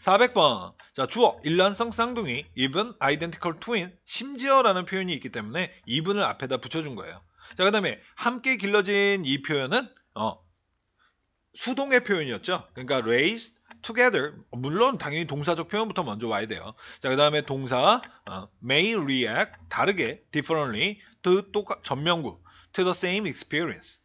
400번. 자, 주어 일란성 쌍둥이, even, identical twin, 심지어라는 표현이 있기 때문에 이분을 앞에다 붙여준 거예요. 자, 그 다음에 함께 길러진 이 표현은 어, 수동의 표현이었죠. 그러니까 raised, together. 물론 당연히 동사적 표현부터 먼저 와야 돼요. 자, 그 다음에 동사 어, may react, 다르게, differently, to, 똑같, 전명구, to the same experience.